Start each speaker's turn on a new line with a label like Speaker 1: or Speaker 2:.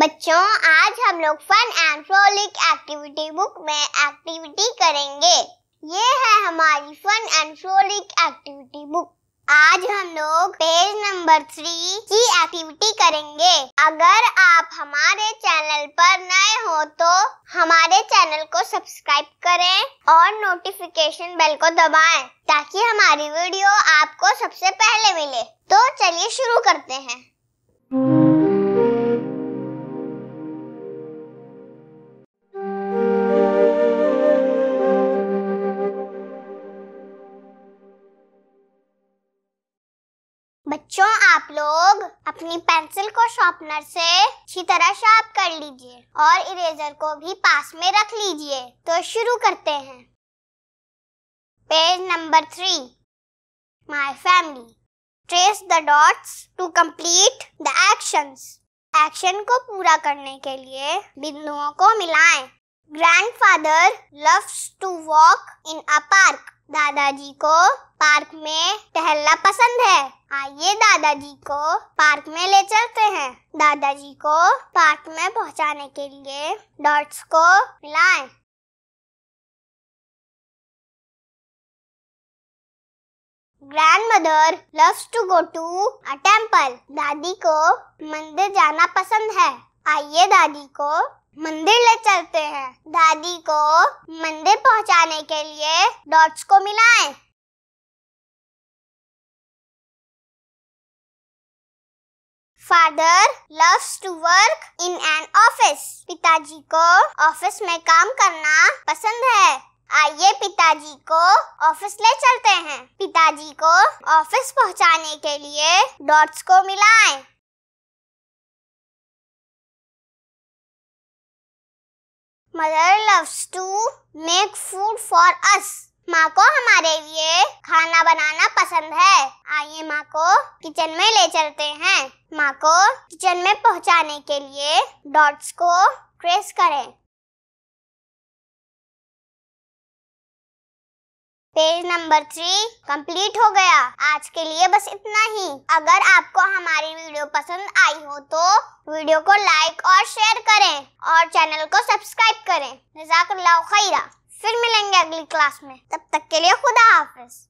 Speaker 1: बच्चों आज हम लोग fun and frolic activity book में एक्टिविटी करेंगे ये है हमारी fun and frolic activity book आज हम लोग पेज नंबर थ्री की एक्टिविटी करेंगे अगर आप हमारे चैनल पर नए हो तो हमारे चैनल को सब्सक्राइब करें और नोटिफिकेशन बेल को दबाएं ताकि हमारी वीडियो आपको सबसे पहले मिले तो चलिए शुरू करते हैं बच्चों आप लोग अपनी पेंसिल को शॉर्पनर से अच्छी तरह शार्प कर लीजिए और इरेजर को भी पास में रख लीजिए तो शुरू करते हैं page number three my family trace the dots to complete the actions action को पूरा करने के लिए बिंदुओं को मिलाएं grandfather loves to walk in a park दादाजी को पार्क में टहलना पसंद है आइए दादाजी को पार्क में ले चलते हैं दादाजी को
Speaker 2: पार्क में पहुंचाने के लिए डॉट्स को मिलाए grandmother
Speaker 1: loves to go to a temple दादी को मंदिर जाना पसंद है आइए दादी को मंदिर ले चलते हैं दादी को
Speaker 2: डॉट्स को मिलाएं father loves to work
Speaker 1: in an office पिताजी को ऑफिस में काम करना पसंद है आइए पिताजी को ऑफिस ले चलते हैं पिताजी को ऑफिस पहुंचाने
Speaker 2: के लिए डॉट्स को मिलाएं। Mother loves to make food
Speaker 1: for us माँ को हमारे लिए खाना बनाना पसंद है आइए माँ को किचन में ले चलते हैं माँ को किचन में पहुँचाने के लिए
Speaker 2: डॉट्स को ट्रेस करें पेज नंबर थ्री कंप्लीट हो गया आज के लिए बस
Speaker 1: इतना ही अगर आपको हमारी वीडियो पसंद आई हो तो वीडियो को लाइक और शेयर करें और चैनल को सब्सक्राइब करें जजाकल्ला खैरा फिर मिलेंगे
Speaker 2: अगली क्लास में तब तक के लिए खुदा हाफिज